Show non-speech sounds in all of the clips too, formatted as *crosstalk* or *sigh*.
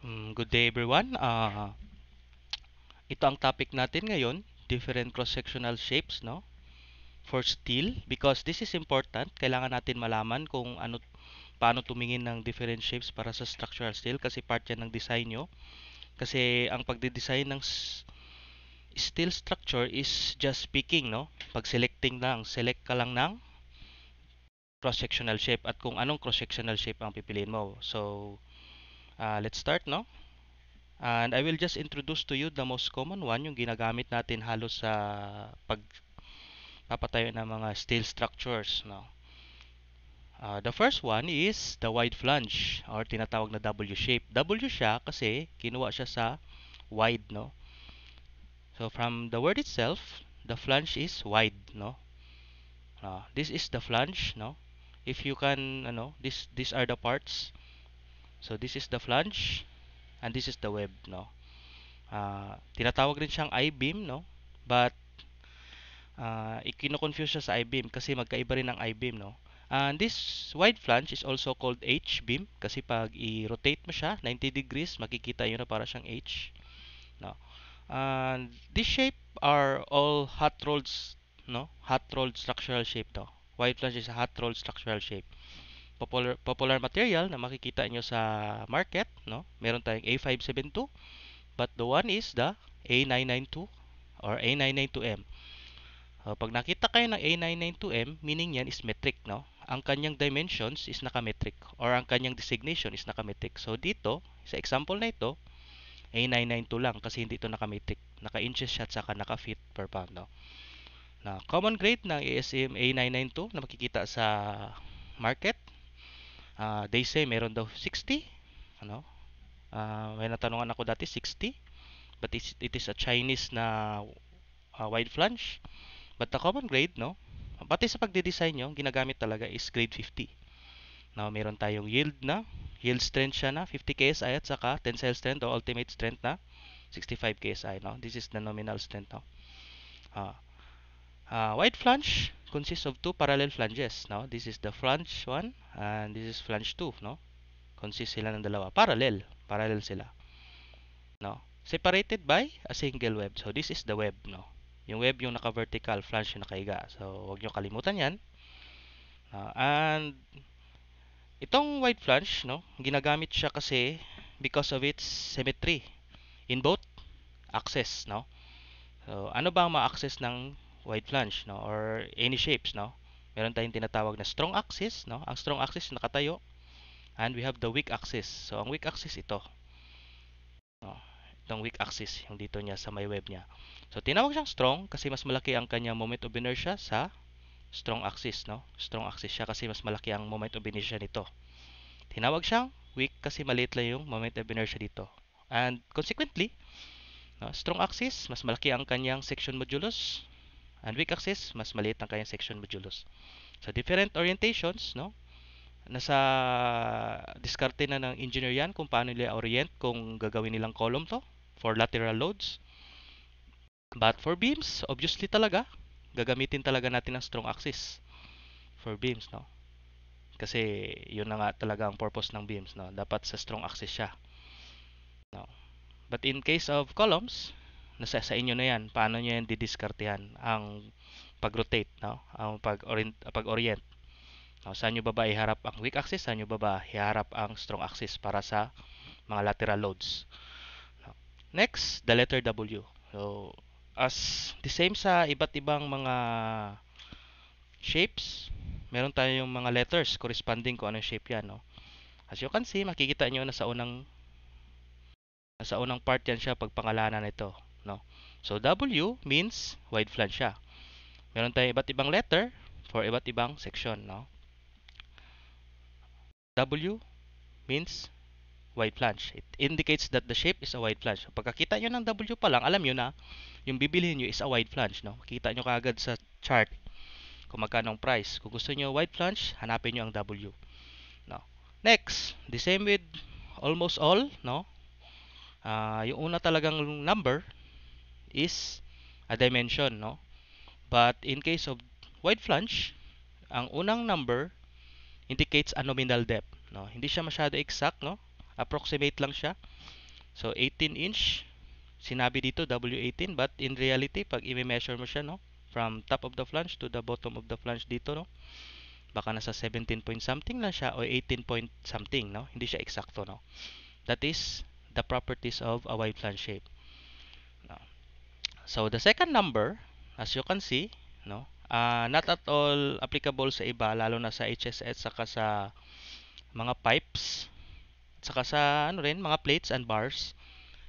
Um, good day everyone. Uh, ito ang topic natin ngayon, different cross-sectional shapes no for steel because this is important. Kailangan natin malaman kung ano paano tumingin ng different shapes para sa structural steel kasi part yan ng design nyo. Kasi ang pagde-design ng steel structure is just picking no. Pag selecting lang, select ka lang ng cross-sectional shape at kung anong cross-sectional shape ang pipiliin mo. So, Uh, let's start, no? And I will just introduce to you the most common one, yung ginagamit natin halos sa uh, pag papatayo ng mga steel structures, no? Uh, the first one is the wide flange or tinatawag na W shape. W siya kasi kinuha siya sa wide, no? So from the word itself, the flange is wide, no? Uh, this is the flange, no? If you can, ano, this these are the parts So this is the flange and this is the web, no. Uh, tinatawag rin siyang I-beam, no. But uh, ah, ikino-confuse siya sa I-beam kasi magkaiba rin ang I-beam, no. And this wide flange is also called H-beam kasi pag i-rotate mo siya 90 degrees, makikita yun na para siyang H, no. And this shape are all hot rolled, no, hot rolled structural shape, to. Wide flange is a hot rolled structural shape popular, popular material na makikita nyo sa market. No? Meron tayong A572, but the one is the A992 or A992M. Uh, pag nakita kayo ng A992M, meaning yan is metric. No? Ang kanyang dimensions is nakametric or ang kanyang designation is nakametric. So dito, sa example na ito, A992 lang kasi hindi ito nakametric. Naka-inches siya at saka naka-feet per pound. No? Na common grade ng ASM A992 na makikita sa market uh, they say meron daw 60 ano uh, may natanungan ako dati 60 but it, it is a Chinese na uh, wide flange but the common grade no pati sa pagde-design nyo ginagamit talaga is grade 50 now meron tayong yield na yield strength siya na 50 KSI at saka tensile strength o ultimate strength na 65 KSI no this is the nominal strength no uh, Uh, wide flange consists of two parallel flanges. No? This is the flange 1 and this is flange 2. No? Consists sila ng dalawa. Parallel. Parallel sila. No? Separated by a single web. So, this is the web. No? Yung web yung naka-vertical, flange yung nakaiga So, wag niyo kalimutan yan. Uh, and itong wide flange, no, ginagamit siya kasi because of its symmetry in both axes, no. So, ano ba ang ma-access ng wide flange no or any shapes no meron tayong tinatawag na strong axis no ang strong axis nakatayo and we have the weak axis so ang weak axis ito no itong weak axis yung dito niya sa may web niya so tinawag siyang strong kasi mas malaki ang kanya moment of inertia sa strong axis no strong axis siya kasi mas malaki ang moment of inertia nito tinawag siyang weak kasi maliit lang yung moment of inertia dito and consequently no, strong axis mas malaki ang kanyang section modulus and weak axis, mas maliit ang kanyang section modulus. Sa different orientations, no? Nasa diskarte na ng engineer yan kung paano nila orient kung gagawin nilang column to for lateral loads. But for beams, obviously talaga, gagamitin talaga natin ang strong axis for beams, no? Kasi yun na nga talaga ang purpose ng beams, no? Dapat sa strong axis siya. No? But in case of columns, nasa sa inyo na yan paano niyo yan didiskartehan ang pag-rotate no ang pag-orient pag-orient no? saan niyo baba iharap ang weak axis saan niyo baba ba iharap ang strong axis para sa mga lateral loads no? next the letter W so as the same sa iba't ibang mga shapes meron tayong mga letters corresponding kung anong shape yan no as you can see makikita niyo na sa unang sa unang part yan siya pagpangalanan nito So, W means wide flange siya. Meron tayong iba't ibang letter for iba't ibang section, no? W means wide flange. It indicates that the shape is a wide flange. Pagkakita nyo ng W pa lang, alam nyo na, yung bibilihin nyo is a wide flange, no? Kita nyo kaagad sa chart kung magkano ang price. Kung gusto nyo wide flange, hanapin nyo ang W. No? Next, the same with almost all, no? Uh, yung una talagang number, is a dimension, no? But in case of wide flange, ang unang number indicates a nominal depth, no? Hindi siya masyado exact, no? Approximate lang siya. So 18 inch, sinabi dito W18, but in reality pag i-measure mo siya, no? From top of the flange to the bottom of the flange dito, no? Baka nasa 17 point something lang siya o 18 point something, no? Hindi siya eksakto, no? That is the properties of a wide flange shape. So the second number, as you can see, no, uh, not at all applicable sa iba lalo na sa HSS saka sa mga pipes saka sa ano rin mga plates and bars.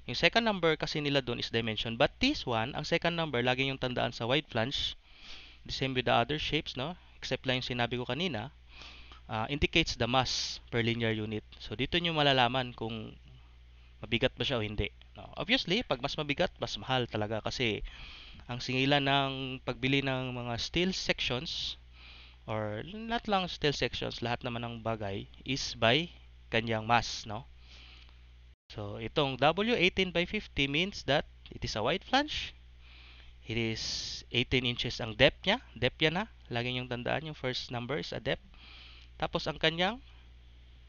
Yung second number kasi nila doon is dimension. But this one, ang second number laging yung tandaan sa wide flange, the same with the other shapes, no? Except lang yung sinabi ko kanina, uh, indicates the mass per linear unit. So dito niyo malalaman kung mabigat ba siya o hindi. No, obviously, pag mas mabigat, mas mahal talaga kasi ang singilan ng pagbili ng mga steel sections or not lang steel sections, lahat naman ng bagay is by kanyang mass, no? So, itong W18 by 50 means that it is a wide flange. It is 18 inches ang depth niya. Depth niya na. Lagi yung tandaan yung first number is a depth. Tapos, ang kanyang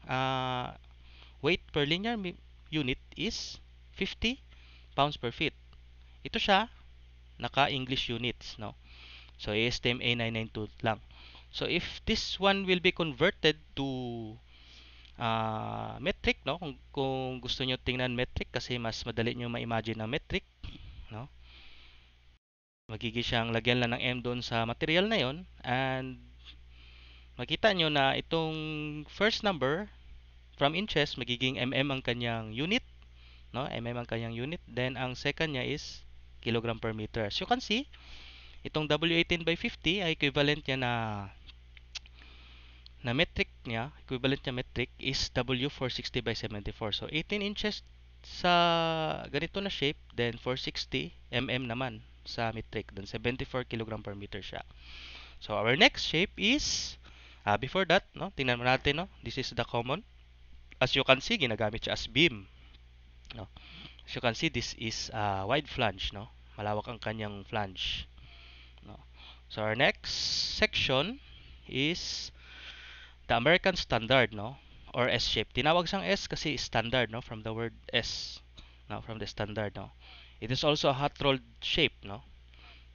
uh, weight per linear unit is 50 pounds per feet. Ito siya, naka-English units, no? So, ASTM A992 lang. So, if this one will be converted to uh, metric, no? Kung, kung gusto nyo tingnan metric kasi mas madali nyo ma-imagine na metric, no? Magiging siyang lagyan lang ng M doon sa material na yon and makita nyo na itong first number from inches, magiging mm ang kanyang unit no mm ang kanyang unit then ang second niya is kilogram per meter so you can see itong W18 by 50 ay equivalent niya na na metric niya, equivalent niya metric is W460 by 74. So 18 inches sa ganito na shape, then 460 mm naman sa metric, then 74 kg per meter siya. So our next shape is uh, before that, no, tingnan mo natin, no, this is the common. As you can see, ginagamit siya as beam. No? As you can see, this is a uh, wide flange. No? Malawak ang kanyang flange. No? So our next section is the American standard, no? Or S shape. Tinawag siyang S kasi standard, no? From the word S, no? From the standard, no? It is also a hot rolled shape, no?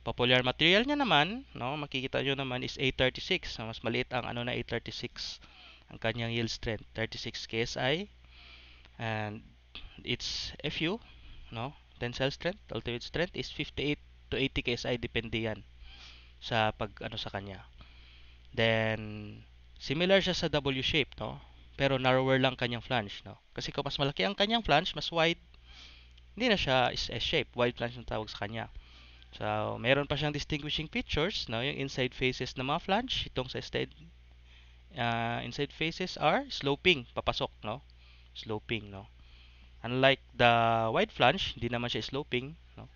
Popular material niya naman, no? Makikita niyo naman is A36. Mas maliit ang ano na A36. Ang kanyang yield strength, 36 KSI. And it's FU, no? Tensile strength, ultimate strength is 58 to 80 KSI depende yan sa pag ano sa kanya. Then similar siya sa W shape, no? Pero narrower lang kanyang flange, no? Kasi kung mas malaki ang kanyang flange, mas wide hindi na siya is S shape, wide flange ang tawag sa kanya. So, meron pa siyang distinguishing features, no? Yung inside faces ng mga flange, itong sa side uh, ah, inside faces are sloping, papasok, no? Sloping, no? Unlike the wide flange, hindi naman siya sloping. No?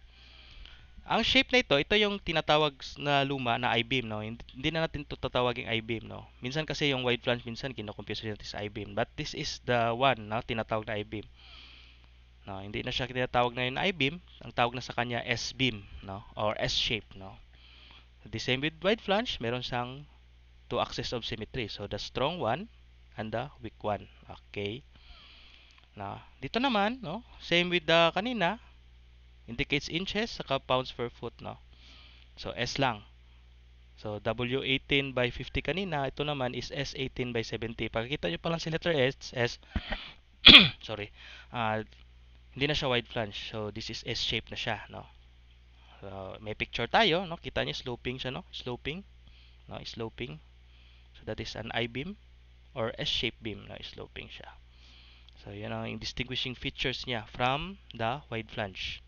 Ang shape na ito, ito yung tinatawag na luma na I-beam. No? Hindi na natin ito tatawaging I-beam. No? Minsan kasi yung wide flange, minsan kinocompuse natin sa I-beam. But this is the one na no? tinatawag na I-beam. No, hindi na siya tinatawag na I-beam. Ang tawag na sa kanya S-beam no? or S-shape. No? The same with wide flange, meron siyang two axis of symmetry. So the strong one and the weak one. Okay. Na, dito naman, no? Same with the kanina. Indicates inches saka pounds per foot, no? So, S lang. So, W18 by 50 kanina, ito naman is S18 by 70. Pagkita niyo pa lang si letter S, S, *coughs* sorry, uh, hindi na siya wide flange. So, this is S-shape na siya, no? So, may picture tayo, no? Kita niyo sloping siya, no? Sloping, no? Sloping. So, that is an I-beam or S-shape beam, no? Sloping siya. So, yan ang distinguishing features niya from the wide flange.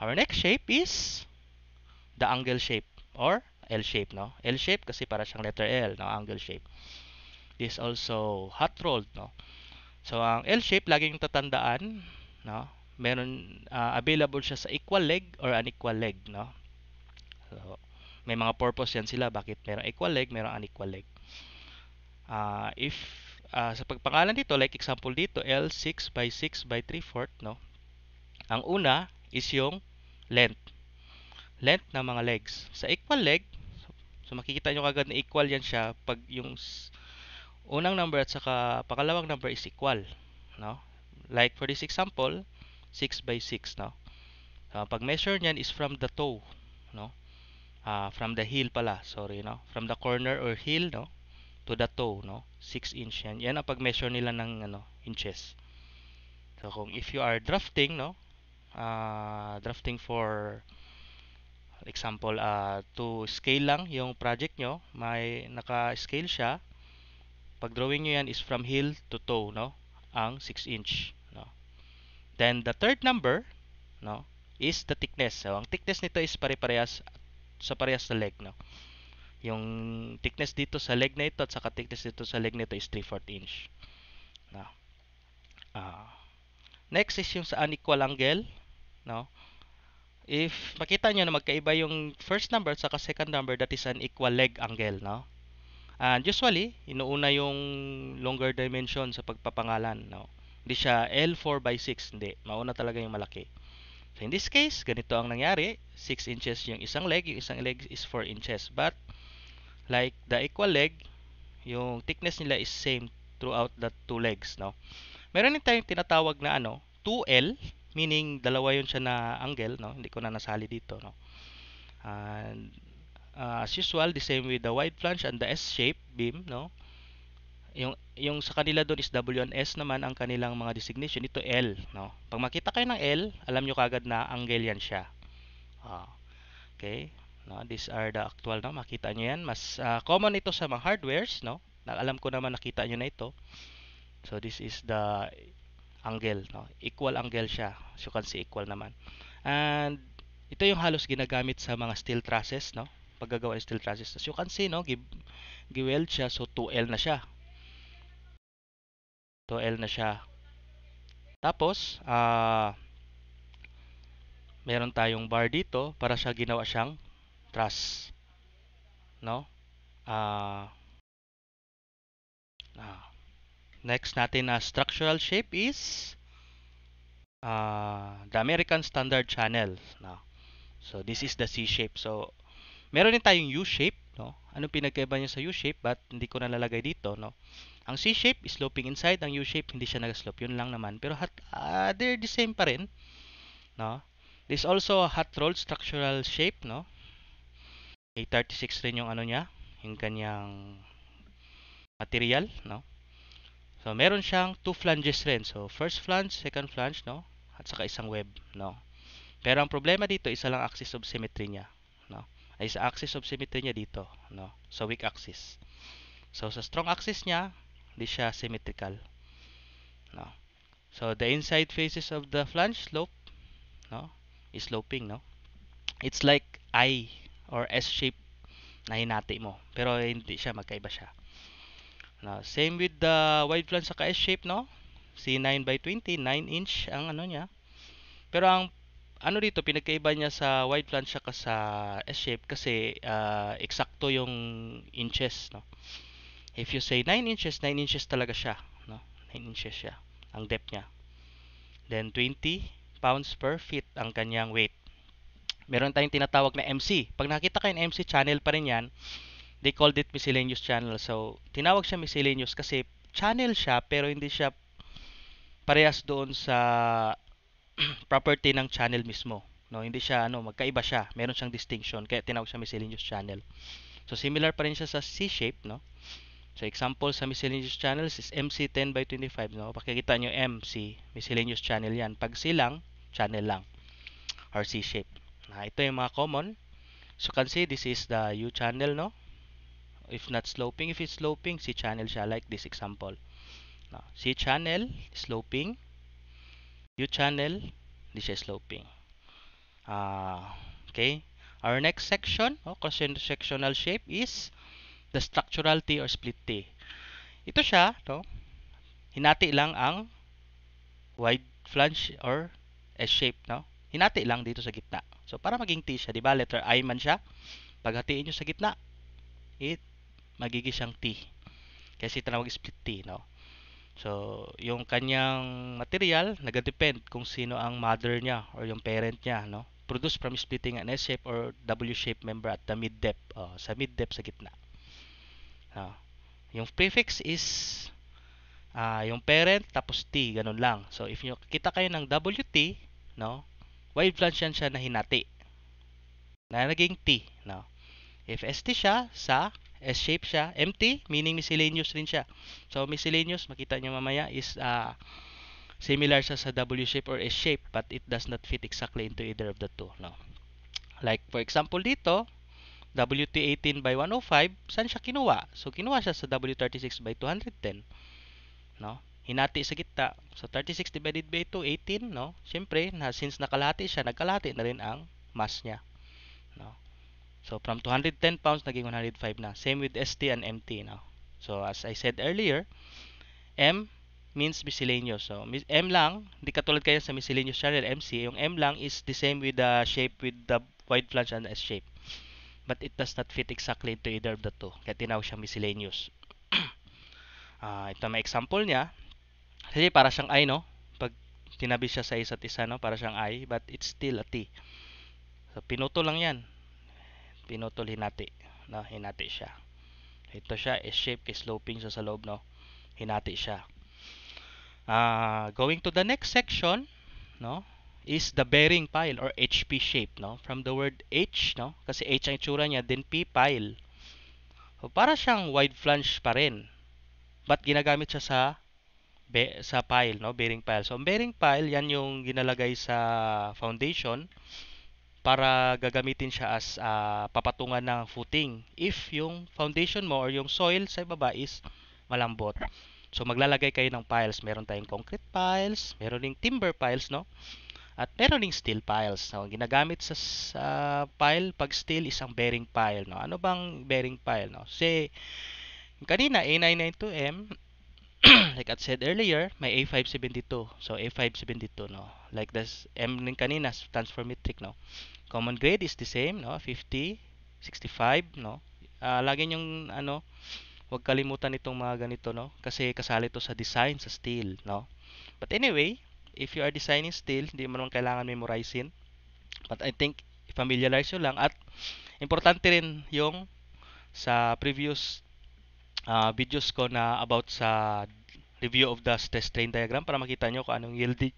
Our next shape is the angle shape or L shape, no? L shape kasi para siyang letter L, no? Angle shape. This also hot rolled, no? So, ang L shape, laging tatandaan, no? Meron, uh, available siya sa equal leg or unequal leg, no? So, may mga purpose yan sila. Bakit merong equal leg, merong unequal leg. Uh, if uh, sa pagpangalan dito, like example dito, L6 by 6 by 3 fourth, no? Ang una is yung length. Length ng mga legs. Sa equal leg, so makikita nyo kagad na equal yan siya pag yung unang number at saka pangalawang number is equal, no? Like for this example, 6 by 6, no? So, pag measure niyan is from the toe, no? Uh, from the heel pala, sorry, no? From the corner or heel, no? to the toe, no? 6 inch yan. Yan ang pag-measure nila ng ano, inches. So kung if you are drafting, no? Uh, drafting for example, uh, to scale lang yung project nyo, may naka-scale siya. Pag-drawing nyo yan is from heel to toe, no? Ang 6 inch, no? Then the third number, no? is the thickness. So ang thickness nito is pare-parehas sa parehas na leg, no? Yung thickness dito sa leg na ito at saka thickness dito sa leg nito is 3/4 inch. No. Uh, ah. next is yung sa unequal angle, no? If makita niyo na magkaiba yung first number sa second number, that is an equal leg angle, no? And usually, inuuna yung longer dimension sa pagpapangalan, no? Hindi siya L4 by 6, hindi. Mauna talaga yung malaki. So in this case, ganito ang nangyari. 6 inches yung isang leg, yung isang leg is 4 inches. But like the equal leg, yung thickness nila is same throughout the two legs, no? Meron din tayong tinatawag na ano, 2L, meaning dalawa yun siya na angle, no? Hindi ko na nasali dito, no? And uh, as usual, the same with the wide flange and the S-shape beam, no? Yung yung sa kanila doon is W and S naman ang kanilang mga designation, ito L, no? Pag makita kayo ng L, alam niyo kagad na angle yan siya. Uh, okay? No, these are the actual no. Makita niyo 'yan. Mas uh, common ito sa mga hardwares, no. Na, alam ko naman nakita niyo na ito. So this is the angle, no. Equal angle siya. As you can see equal naman. And ito yung halos ginagamit sa mga steel trusses, no. Paggagawa ng steel trusses. As you can see, no, give weld siya so 2L na siya. 2L na siya. Tapos, ah uh, meron tayong bar dito para siya ginawa siyang trust no uh, uh, next natin na uh, structural shape is uh, the American Standard Channel no so this is the C shape so meron din tayong U shape no anong pinagkaiba niya sa U shape but hindi ko nalalagay dito no ang C shape is sloping inside ang U shape hindi siya nag-slope yun lang naman pero hat, uh, they're the same pa rin no this also a hot rolled structural shape no 836 rin yung ano niya, yung kanyang material, no? So, meron siyang two flanges rin. So, first flange, second flange, no? At saka isang web, no? Pero ang problema dito, isa lang axis of symmetry niya, no? Ay sa axis of symmetry niya dito, no? Sa weak axis. So, sa strong axis niya, hindi siya symmetrical, no? So, the inside faces of the flange slope, no? Is sloping, no? It's like I or S-shape na hinati mo. Pero hindi siya, magkaiba siya. No, same with the wide flange sa S-shape, no? C9 by 20, 9 inch ang ano niya. Pero ang ano dito, pinagkaiba niya sa wide flange siya sa S-shape kasi uh, eksakto yung inches, no? If you say 9 inches, 9 inches talaga siya, no? 9 inches siya ang depth niya. Then 20 pounds per feet ang kanyang weight meron tayong tinatawag na MC. Pag nakita kayo ng MC channel pa rin yan, they called it miscellaneous channel. So, tinawag siya miscellaneous kasi channel siya pero hindi siya parehas doon sa *clears throat* property ng channel mismo. No, hindi siya ano, magkaiba siya. Meron siyang distinction kaya tinawag siya miscellaneous channel. So, similar pa rin siya sa C-shape, no? So, example sa miscellaneous channels is MC10 by 25, no? Pakikita niyo MC, miscellaneous channel yan. Pag silang, channel lang. Or C-shape. Ah, ito yung mga common. So, can see this is the U channel, no? If not sloping, if it's sloping, C channel siya like this example. No, C channel, sloping. U channel, this is sloping. Ah, okay. Our next section, oh, cross-sectional shape is the structural T or split T. Ito siya, no? Hinati lang ang wide flange or S-shape, no? Hinati lang dito sa gitna. So, para maging T siya, di ba? Letter I man siya. Paghatiin nyo sa gitna, it magiging siyang T. Kasi tinawag split T, no? So, yung kanyang material, nagdepend kung sino ang mother niya or yung parent niya, no? Produced from splitting an S-shape or W-shape member at the mid-depth. Oh, sa mid-depth sa gitna. No? Yung prefix is uh, yung parent tapos T, ganun lang. So, if nyo, kita kayo ng WT, no? wide flange siya na hinati. Na naging T. No? If ST siya sa S-shape siya, MT, meaning miscellaneous rin siya. So, miscellaneous, makita niyo mamaya, is uh, similar sa sa W-shape or S-shape, but it does not fit exactly into either of the two. No? Like, for example, dito, WT18 by 105, saan siya kinuha? So, kinuha siya sa W36 by 210. No? hinati sa kita So 36 divided by 2, 18, no? syempre na, since nakalati siya, nagkalati na rin ang mass niya. No? So from 210 pounds naging 105 na. Same with ST and MT, no? So as I said earlier, M means miscellaneous. So M lang, hindi katulad kayo sa miscellaneous channel MC, yung M lang is the same with the shape with the wide flange and S shape. But it does not fit exactly to either of the two. Kaya tinawag siya miscellaneous. uh, *clears throat* ito may example niya. Kasi para siyang I, no? Pag tinabi siya sa isa't isa, no? Para siyang I, but it's still a T. So, pinutol lang yan. Pinutol, hinati. No? Hinati siya. Ito siya, S-shape, is sloping siya sa loob, no? Hinati siya. Uh, going to the next section, no? Is the bearing pile or HP shape, no? From the word H, no? Kasi H ang itsura niya, then P pile. So, para siyang wide flange pa rin. But ginagamit siya sa be, sa pile, no? Bearing pile. So, ang bearing pile, yan yung ginalagay sa foundation para gagamitin siya as uh, papatungan ng footing if yung foundation mo or yung soil sa ibaba is malambot. So maglalagay kayo ng piles. Meron tayong concrete piles, meron ding timber piles, no? At meron ding steel piles. So ginagamit sa uh, pile pag steel isang bearing pile, no? Ano bang bearing pile, no? Say kanina A992M *clears throat* like I said earlier, may A572. So, A572, no? Like this M nin kanina, stands for metric, no? Common grade is the same, no? 50, 65, no? Uh, lagi yung, ano, huwag kalimutan itong mga ganito, no? Kasi kasali to sa design, sa steel, no? But anyway, if you are designing steel, hindi mo naman kailangan memorizing. But I think, familiarize nyo lang. At, importante rin yung sa previous uh, videos ko na about sa review of the stress strain diagram para makita nyo kung anong yielding,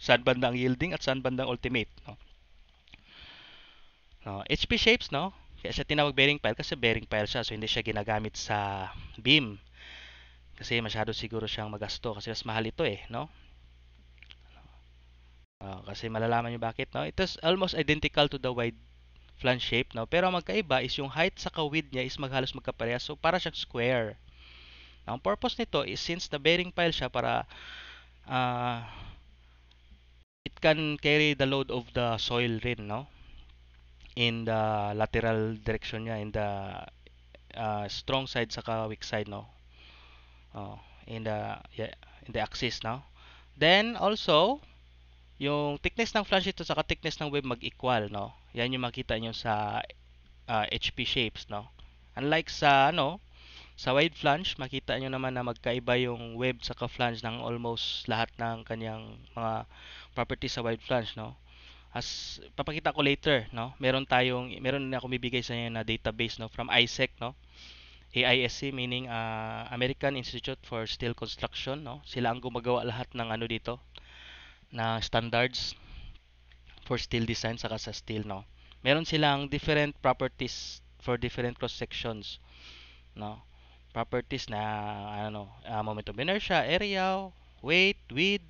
saan banda ang yielding at saan bandang ultimate. No? No, HP shapes, no? Kaya siya tinawag bearing pile kasi bearing pile siya so hindi siya ginagamit sa beam. Kasi masyado siguro siyang magasto kasi mas mahal ito eh, no? Uh, kasi malalaman nyo bakit, no? It is almost identical to the wide flange shape. No? Pero ang magkaiba is yung height sa width niya is maghalos magkapareha. So, para siyang square. Ang purpose nito is since the bearing pile siya para uh, it can carry the load of the soil rin, no? In the lateral direction niya, in the uh, strong side saka weak side, no? Oh, in the yeah, in the axis, no? Then also yung thickness ng flange ito sa thickness ng web mag-equal, no? Yan yung makita nyo sa uh, ah, HP shapes, no? Unlike sa, ano, sa wide flange, makita niyo naman na magkaiba yung web sa ka flange ng almost lahat ng kanyang mga properties sa wide flange, no? as papakita ko later no meron tayong meron na akong bibigay sa inyo na database no from ISEC no AISC e meaning uh, American Institute for Steel Construction no sila ang gumagawa lahat ng ano dito na standards for steel design saka sa steel no. Meron silang different properties for different cross sections no. Properties na ano uh, moment of inertia, area, weight, width,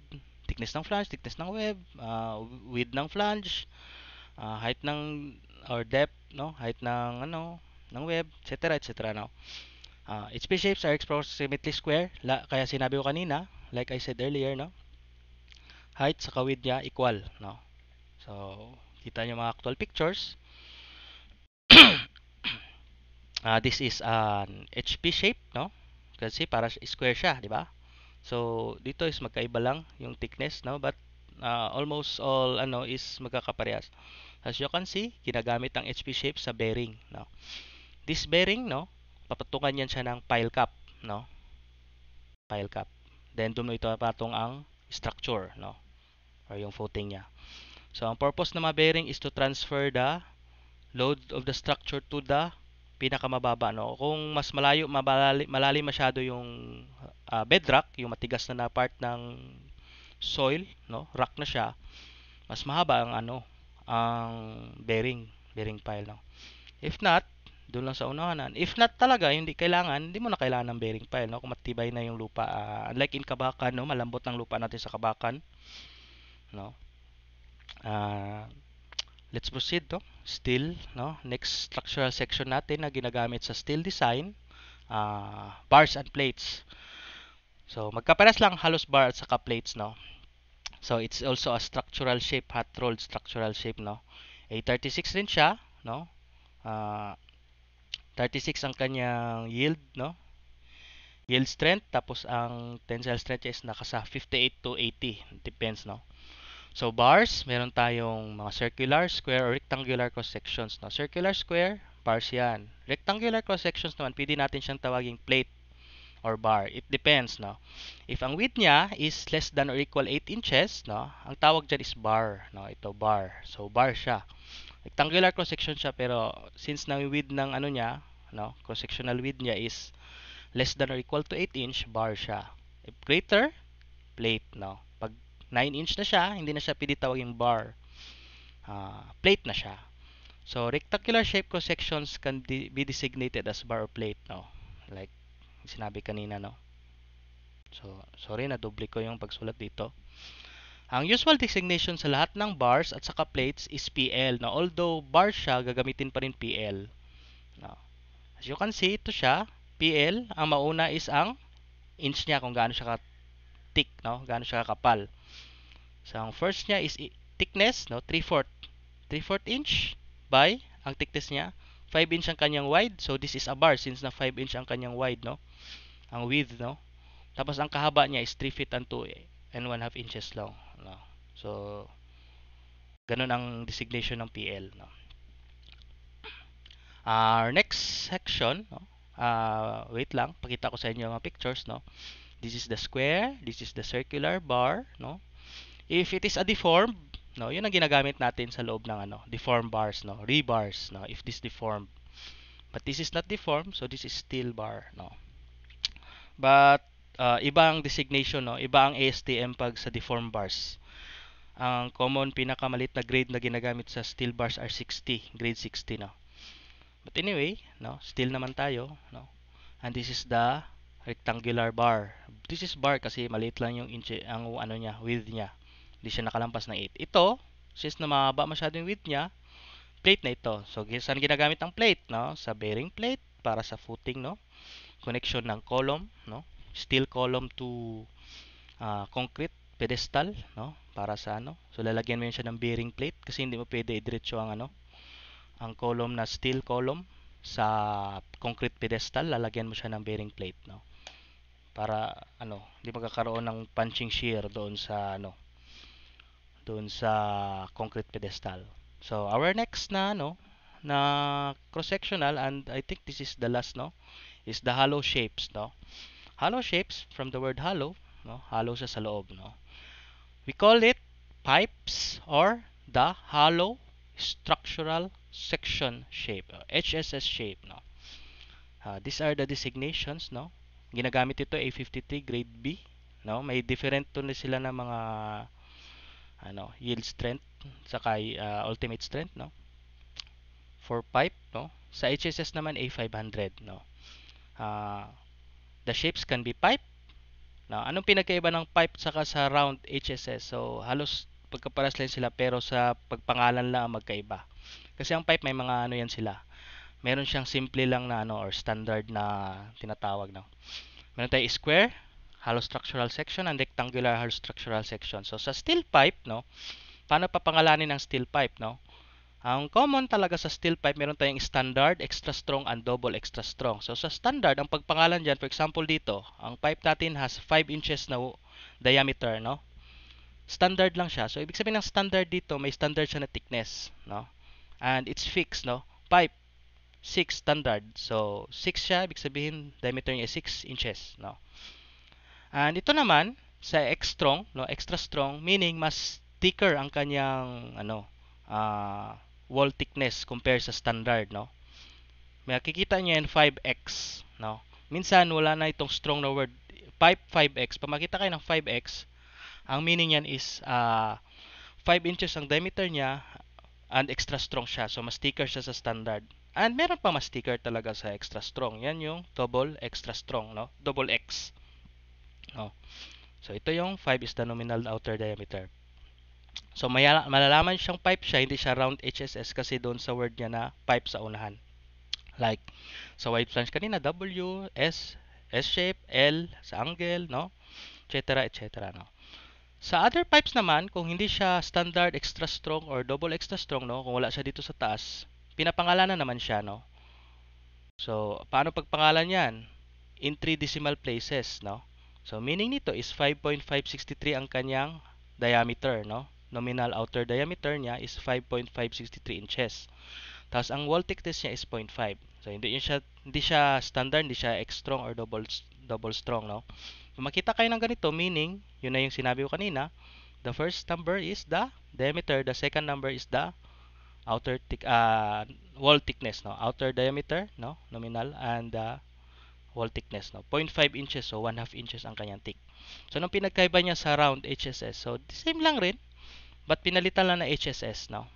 thickness ng flange, thickness ng web, uh, width ng flange, uh, height ng or depth no, height ng ano ng web, etc. etc. no. Uh, HP shapes are approximately square, la, kaya sinabi ko kanina, like I said earlier, no? height sa kawid niya equal, no? So, kita niyo mga actual pictures. uh, *coughs* this is an HP shape, no? Kasi para square siya, di ba? So, dito is magkaiba lang yung thickness, no? But uh, almost all ano is magkakaparehas. As you can see, ginagamit ang HP shape sa bearing, no? This bearing, no? Papatungan yan siya ng pile cap, no? Pile cap. Then, doon ito patong ang structure, no? Or yung footing niya. So, ang purpose ng mga bearing is to transfer the load of the structure to the pinakamababa, no? Kung mas malayo, malali, malalim masyado yung uh, bedrock, yung matigas na, na part ng soil, no? Rock na siya. Mas mahaba ang ano, ang bearing, bearing pile, no? If not, doon lang sa unahanan. If not talaga, hindi kailangan, hindi mo na kailangan ng bearing pile. No? Kung matibay na yung lupa. Uh, unlike in Kabakan, no? malambot ang lupa natin sa Kabakan. No? Uh, let's proceed. No? Steel. No? Next structural section natin na ginagamit sa steel design. Uh, bars and plates. So, magkapares lang halos bar at saka plates. No? So, it's also a structural shape, hot rolled structural shape. No? A36 rin siya. No? Uh, 36 ang kanyang yield, no? Yield strength, tapos ang tensile strength is naka sa 58 to 80. Depends, no? So, bars, meron tayong mga circular, square, or rectangular cross-sections, no? Circular, square, bars yan. Rectangular cross-sections naman, pwede natin siyang tawaging plate or bar. It depends, no? If ang width niya is less than or equal 8 inches, no? Ang tawag diyan is bar, no? Ito, bar. So, bar siya rectangular cross section siya pero since na width ng ano niya, no, cross sectional width niya is less than or equal to 8 inch bar siya. If greater, plate, no. Pag 9 inch na siya, hindi na siya pwedeng tawagin bar. Uh, plate na siya. So rectangular shape cross sections can de be designated as bar or plate, no. Like sinabi kanina, no. So sorry na doble ko yung pagsulat dito. Ang usual designation sa lahat ng bars at saka plates is PL. Now, although bar siya, gagamitin pa rin PL. Now, as you can see, ito siya, PL. Ang mauna is ang inch niya kung gaano siya ka-thick, no? gaano siya kapal. So, ang first niya is thickness, no? 3 4 3 4 inch by, ang thickness niya, 5 inch ang kanyang wide. So, this is a bar since na 5 inch ang kanyang wide, no? Ang width, no? Tapos, ang kahaba niya is 3 feet and 2 and 1 half inches long no so ganun ang designation ng PL no our next section no uh, wait lang pakita ko sa inyo mga pictures no this is the square this is the circular bar no if it is a deformed no yun ang ginagamit natin sa loob ng ano deformed bars no rebars no if this deformed but this is not deformed so this is steel bar no but uh, ah, iba ang designation, no? iba ang ASTM pag sa deform bars. Ang common pinakamalit na grade na ginagamit sa steel bars are 60, grade 60 no. But anyway, no, steel naman tayo, no. And this is the rectangular bar. This is bar kasi maliit lang yung inch ang ano niya, width niya. Hindi siya nakalampas ng 8. Ito, since na mahaba masyado yung width niya, plate na ito. So, saan ginagamit ang plate, no? Sa bearing plate para sa footing, no? Connection ng column, no? steel column to uh, concrete pedestal no para sa ano so lalagyan mo yun siya ng bearing plate kasi hindi mo pwede idiretso ang ano ang column na steel column sa concrete pedestal lalagyan mo siya ng bearing plate no para ano hindi magkakaroon ng punching shear doon sa ano doon sa concrete pedestal so our next na ano na cross sectional and I think this is the last no is the hollow shapes no hollow shapes from the word hollow, no? Hollow siya sa loob, no? We call it pipes or the hollow structural section shape, HSS shape, no? Uh, these are the designations, no? Ginagamit ito A53 grade B, no? May different to sila ng mga ano, yield strength saka uh, ultimate strength, no? For pipe, no? Sa HSS naman A500, no? Uh, The shapes can be pipe. Now, anong pinagkaiba ng pipe saka sa round HSS? So, halos pagkaparas lang sila pero sa pagpangalan lang ang magkaiba. Kasi ang pipe may mga ano yan sila. Meron siyang simple lang na ano or standard na tinatawag na. Meron tayong square, hollow structural section and rectangular hollow structural section. So sa steel pipe, no, paano papangalanin ang steel pipe, no? Ang common talaga sa steel pipe, meron tayong standard, extra strong, and double extra strong. So sa standard, ang pagpangalan dyan, for example dito, ang pipe natin has 5 inches na diameter, no? Standard lang siya. So ibig sabihin ng standard dito, may standard siya na thickness, no? And it's fixed, no? Pipe, 6 standard. So 6 siya, ibig sabihin diameter niya 6 inches, no? And ito naman, sa extra strong, no? Extra strong, meaning mas thicker ang kanyang, ano, ah, uh, wall thickness compared sa standard, no? May Makikita niyo yan 5x, no? Minsan wala na itong strong na word 5 5x. Pag makita kayo ng 5x, ang meaning niyan is uh, ah, 5 inches ang diameter niya and extra strong siya. So mas thicker siya sa standard. And meron pa mas thicker talaga sa extra strong. Yan yung double extra strong, no? Double X. No. So ito yung 5 is the nominal outer diameter. So may, malalaman siyang pipe siya, hindi siya round HSS kasi doon sa word niya na pipe sa unahan. Like sa white flange kanina W, S, S shape, L sa angle, no? etc. etc. no. Sa other pipes naman, kung hindi siya standard extra strong or double extra strong, no, kung wala siya dito sa taas, pinapangalanan naman siya, no. So, paano pagpangalan 'yan? In 3 decimal places, no. So, meaning nito is 5.563 ang kanyang diameter, no nominal outer diameter niya is 5.563 inches. Tapos ang wall thickness niya is 0.5. So hindi siya hindi siya standard, hindi siya extra strong or double double strong, no? Kung makita kayo ng ganito, meaning, yun na yung sinabi ko kanina, the first number is the diameter, the second number is the outer thick uh, wall thickness, no? Outer diameter, no? Nominal and the uh, wall thickness, no? 0.5 inches, so 1 2 inches ang kanyang thick. So, nung pinagkaiba niya sa round HSS, so the same lang rin, But pinalitan lang na HSS no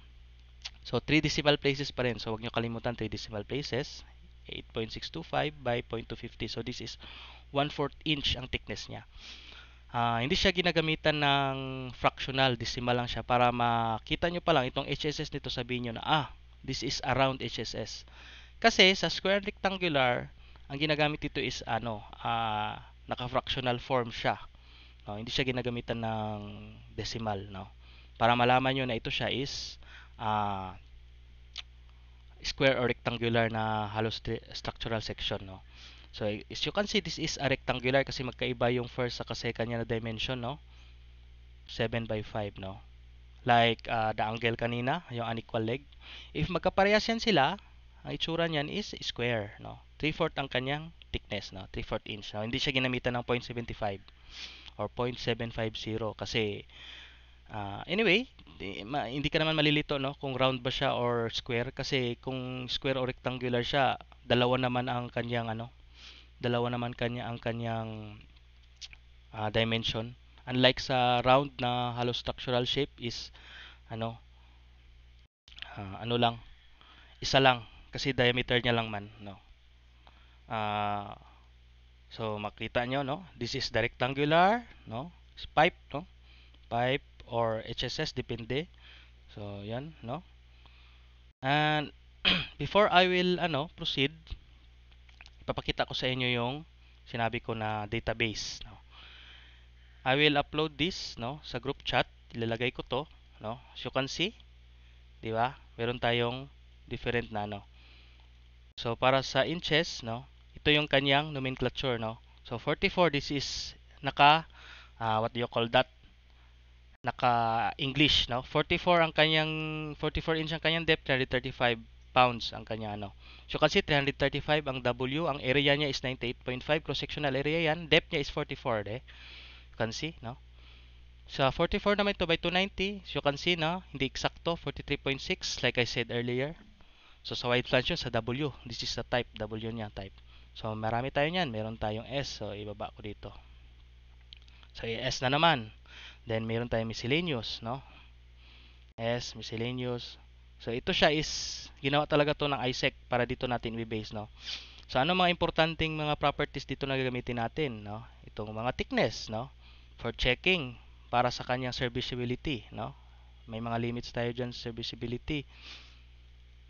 So 3 decimal places pa rin. So wag niyo kalimutan 3 decimal places. 8.625 by 0.250. So this is 1/4 inch ang thickness niya. Uh, hindi siya ginagamitan ng fractional, decimal lang siya para makita niyo pa lang itong HSS nito sabihin niyo na ah, this is around HSS. Kasi sa square rectangular, ang ginagamit dito is ano, uh, naka-fractional form siya. No, hindi siya ginagamitan ng decimal, no para malaman nyo na ito siya is uh, square or rectangular na halos structural section no so as you can see this is a rectangular kasi magkaiba yung first sa second niya na dimension no 7 by 5 no like uh, the angle kanina yung unequal leg if magkaparehas yan sila ang itsura niyan is square no 3/4 ang kanyang thickness no 3/4 inch no hindi siya ginamitan ng 0.75 or 0.750 kasi Uh, anyway, hindi ka naman malilito no kung round ba siya or square kasi kung square or rectangular siya, dalawa naman ang kanyang ano, dalawa naman kanya ang kanyang uh, dimension. Unlike sa round na hollow structural shape is ano uh, ano lang isa lang kasi diameter niya lang man no. Uh, so makita nyo no, this is the rectangular no, pipe no, pipe or HSS depende so yan no and *clears throat* before I will ano proceed ipapakita ko sa inyo yung sinabi ko na database no I will upload this no sa group chat ilalagay ko to no as you can see di ba meron tayong different na ano so para sa inches no ito yung kanyang nomenclature no so 44 this is naka uh, what do you call that naka-English, no? 44 ang kanyang 44 inch ang kanyang depth, 335 pounds ang kanya ano. So kasi 335 ang W, ang area niya is 98.5 cross sectional area yan, depth niya is 44, eh. You can see, no? so, 44 naman ito by 290, so you can see, no? Hindi eksakto, 43.6 like I said earlier. So sa wide flange yun, sa W, this is the type, W niya type. So marami tayo niyan, meron tayong S, so ibaba ko dito. So S na naman. Then meron tayong miscellaneous, no? Yes, miscellaneous. So ito siya is ginawa talaga 'to ng ISEC para dito natin i-base, no? So ano mga importanteng mga properties dito na gagamitin natin, no? Itong mga thickness, no? For checking para sa kanyang serviceability, no? May mga limits tayo diyan sa serviceability,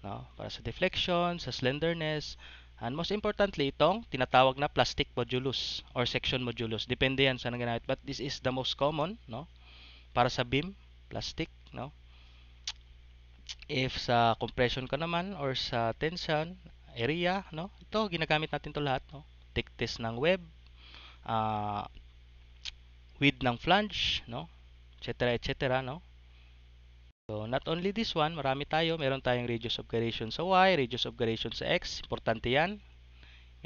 no? Para sa deflection, sa slenderness, And most importantly, itong tinatawag na plastic modulus or section modulus. Depende yan sa nagamit. But this is the most common, no? Para sa beam, plastic, no? If sa compression ka naman or sa tension area, no? Ito, ginagamit natin to lahat, no? Thickness ng web, uh, ah, width ng flange, no? Etc. etc. no? So, not only this one, marami tayo. Meron tayong radius of gyration sa y, radius of gyration sa x. Importante yan.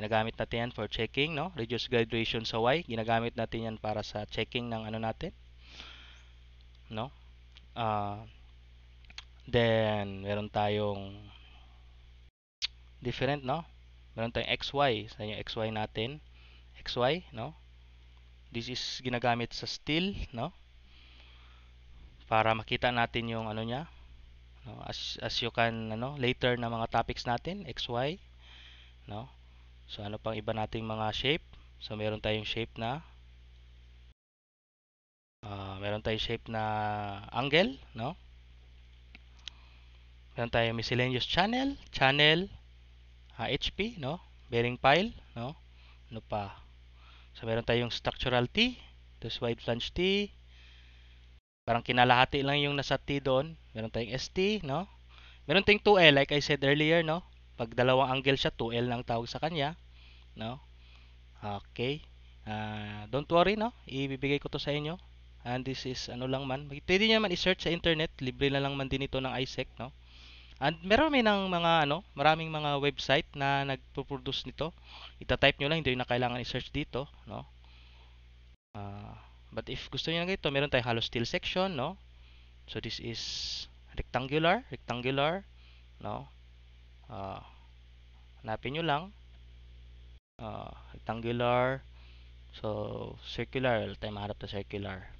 Ginagamit natin yan for checking, no? Radius graduation sa y. Ginagamit natin yan para sa checking ng ano natin. No? Uh, then, meron tayong different, no? Meron tayong xy. Saan yung xy natin? xy, no? This is ginagamit sa steel, no? para makita natin yung ano niya no as as you can ano later na mga topics natin xy no so ano pang iba nating mga shape so meron tayong shape na uh, meron tayong shape na angle no meron tayong miscellaneous channel channel uh, ah, HP no bearing pile no ano pa so meron tayong structural T this wide flange T Parang kinalahati lang yung nasa T doon. Meron tayong ST, no? Meron tayong 2L, like I said earlier, no? Pag dalawang angle siya, 2L ang tawag sa kanya, no? Okay. Uh, don't worry, no? Ibibigay ko to sa inyo. And this is ano lang man. Pwede niyo man i-search sa internet. Libre na lang man din ito ng ISEC, no? And meron may ng mga ano, maraming mga website na nagpo-produce nito. Ita-type niyo lang, hindi na kailangan i-search dito, no? Ah... Uh, But if gusto niyo lang ito, meron tayong hollow steel section, no? So this is rectangular, rectangular, no? Uh, hanapin niyo lang. Uh, rectangular. So circular, wala tayong mahanap circular.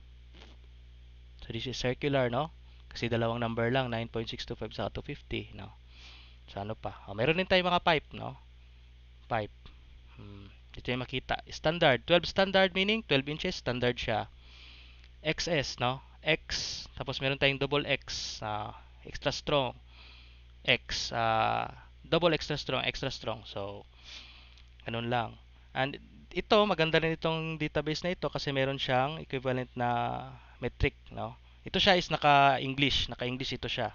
So this is circular, no? Kasi dalawang number lang, 9.625 sa 250, no? So ano pa? Oh, meron din tayong mga pipe, no? Pipe. Hmm. Dito yung makita. Standard. 12 standard meaning 12 inches standard siya. XS, no? X. Tapos meron tayong double X. Uh, extra strong. X. Uh, double extra strong. Extra strong. So, ganun lang. And ito, maganda rin itong database na ito kasi meron siyang equivalent na metric, no? Ito siya is naka-English. Naka-English ito siya.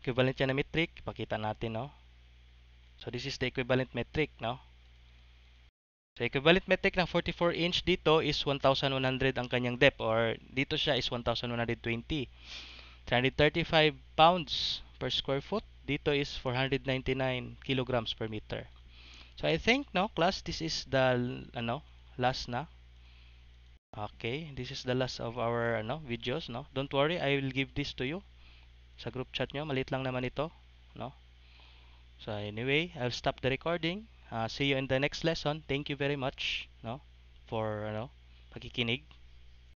Equivalent siya na metric. Pakita natin, no? So, this is the equivalent metric, no? So, equivalent metric ng 44-inch dito is 1,100 ang kanyang depth or dito siya is 1,120. 335 pounds per square foot. Dito is 499 kilograms per meter. So, I think, no, class, this is the, ano, last na. Okay, this is the last of our, ano, videos, no. Don't worry, I will give this to you sa group chat nyo. Malit lang naman ito, no. So, anyway, I'll stop the recording. Uh, see you in the next lesson. Thank you very much no for ano pagkikinig